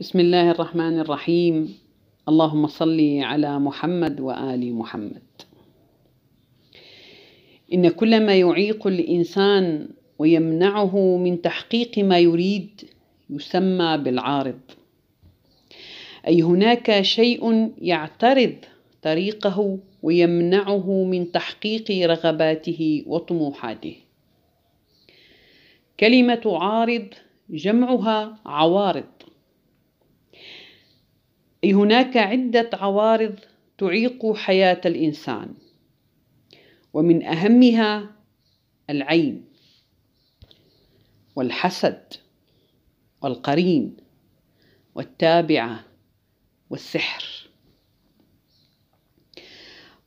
بسم الله الرحمن الرحيم اللهم صل على محمد وآل محمد إن كل ما يعيق الإنسان ويمنعه من تحقيق ما يريد يسمى بالعارض أي هناك شيء يعترض طريقه ويمنعه من تحقيق رغباته وطموحاته كلمة عارض جمعها عوارض أي هناك عدة عوارض تعيق حياة الإنسان ومن أهمها العين والحسد والقرين والتابعة والسحر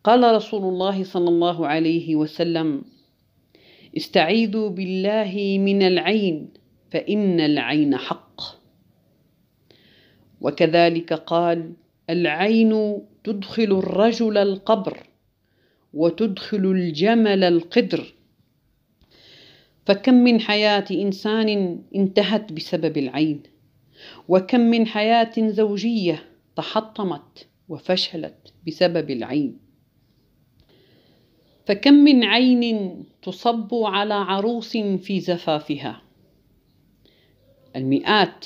قال رسول الله صلى الله عليه وسلم استعيذوا بالله من العين فإن العين حق وكذلك قال العين تدخل الرجل القبر وتدخل الجمل القدر فكم من حياه انسان انتهت بسبب العين وكم من حياه زوجيه تحطمت وفشلت بسبب العين فكم من عين تصب على عروس في زفافها المئات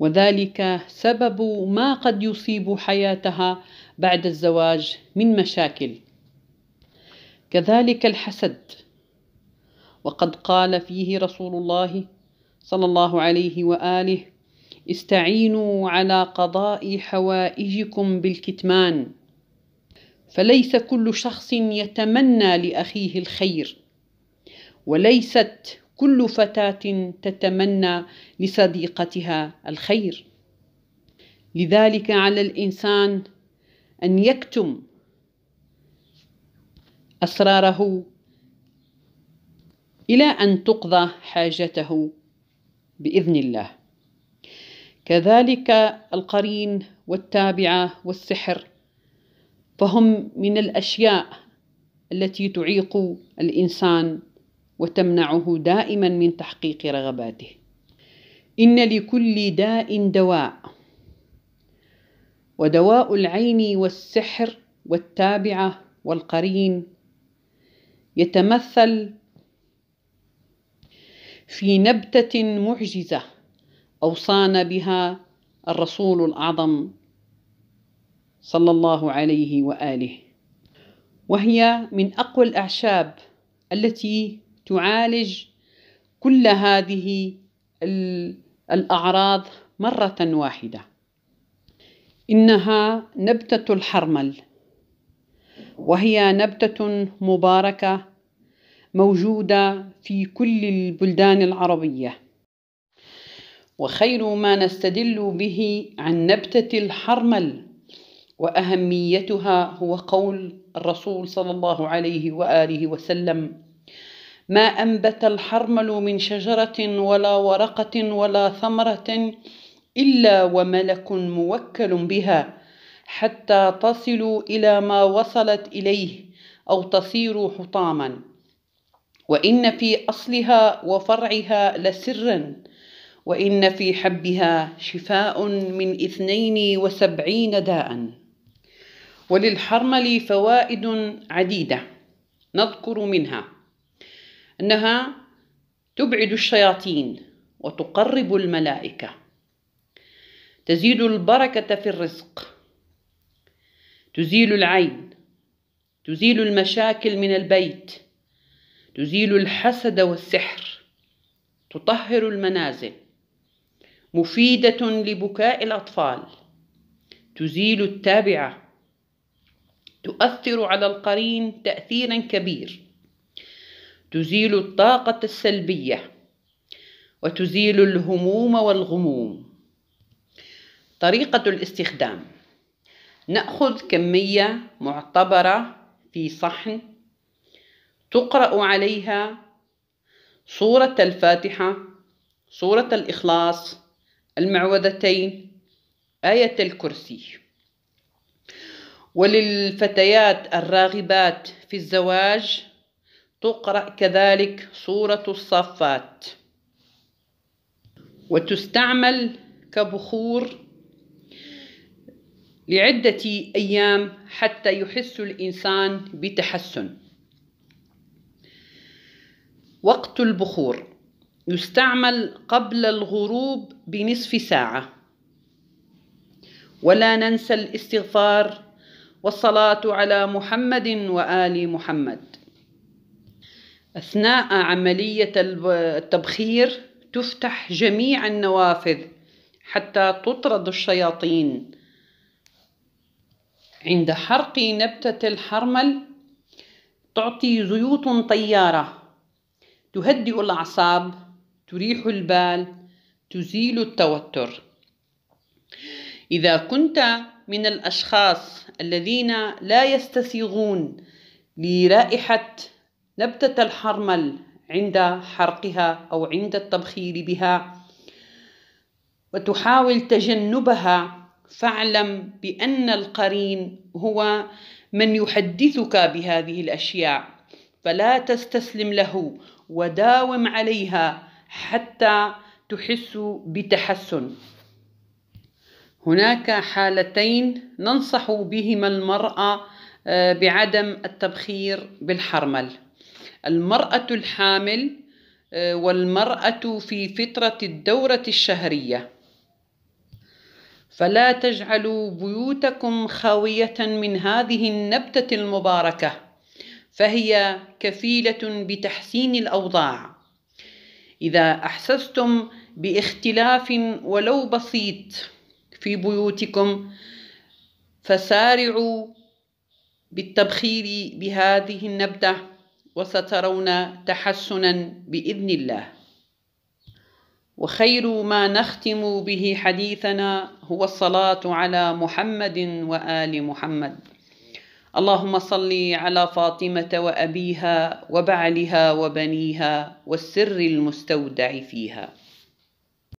وذلك سبب ما قد يصيب حياتها بعد الزواج من مشاكل كذلك الحسد وقد قال فيه رسول الله صلى الله عليه واله استعينوا على قضاء حوائجكم بالكتمان فليس كل شخص يتمنى لاخيه الخير وليست كل فتاه تتمنى لصديقتها الخير لذلك على الانسان ان يكتم اسراره الى ان تقضى حاجته باذن الله كذلك القرين والتابعه والسحر فهم من الاشياء التي تعيق الانسان وتمنعه دائما من تحقيق رغباته ان لكل داء دواء ودواء العين والسحر والتابعه والقرين يتمثل في نبته معجزه اوصانا بها الرسول الاعظم صلى الله عليه واله وهي من اقوى الاعشاب التي تعالج كل هذه الأعراض مرة واحدة إنها نبتة الحرمل وهي نبتة مباركة موجودة في كل البلدان العربية وخير ما نستدل به عن نبتة الحرمل وأهميتها هو قول الرسول صلى الله عليه وآله وسلم ما انبت الحرمل من شجره ولا ورقه ولا ثمره الا وملك موكل بها حتى تصل الى ما وصلت اليه او تصير حطاما وان في اصلها وفرعها لسرا وان في حبها شفاء من اثنين وسبعين داء وللحرمل فوائد عديده نذكر منها انها تبعد الشياطين وتقرب الملائكه تزيد البركه في الرزق تزيل العين تزيل المشاكل من البيت تزيل الحسد والسحر تطهر المنازل مفيده لبكاء الاطفال تزيل التابعه تؤثر على القرين تاثيرا كبير تزيل الطاقة السلبية وتزيل الهموم والغموم طريقة الاستخدام نأخذ كمية معتبرة في صحن تقرأ عليها سورة الفاتحة سورة الإخلاص المعوذتين آية الكرسي وللفتيات الراغبات في الزواج تقرأ كذلك سورة الصفات وتستعمل كبخور لعدة أيام حتى يحس الإنسان بتحسن وقت البخور يستعمل قبل الغروب بنصف ساعة ولا ننسى الاستغفار والصلاة على محمد وآل محمد أثناء عملية التبخير تفتح جميع النوافذ حتى تطرد الشياطين عند حرق نبتة الحرمل تعطي زيوت طيارة تهدئ الأعصاب تريح البال تزيل التوتر إذا كنت من الأشخاص الذين لا يستسيغون لرائحة نبتة الحرمل عند حرقها أو عند التبخير بها وتحاول تجنبها فاعلم بأن القرين هو من يحدثك بهذه الأشياء فلا تستسلم له وداوم عليها حتى تحس بتحسن هناك حالتين ننصح بهما المرأة آه، بعدم التبخير بالحرمل المرأة الحامل آه، والمرأة في فترة الدورة الشهرية فلا تجعلوا بيوتكم خاوية من هذه النبتة المباركة فهي كفيلة بتحسين الأوضاع إذا أحسستم باختلاف ولو بسيط في بيوتكم فسارعوا بالتبخير بهذه النبته وسترون تحسنا باذن الله وخير ما نختم به حديثنا هو الصلاه على محمد وال محمد اللهم صل على فاطمه وابيها وبعلها وبنيها والسر المستودع فيها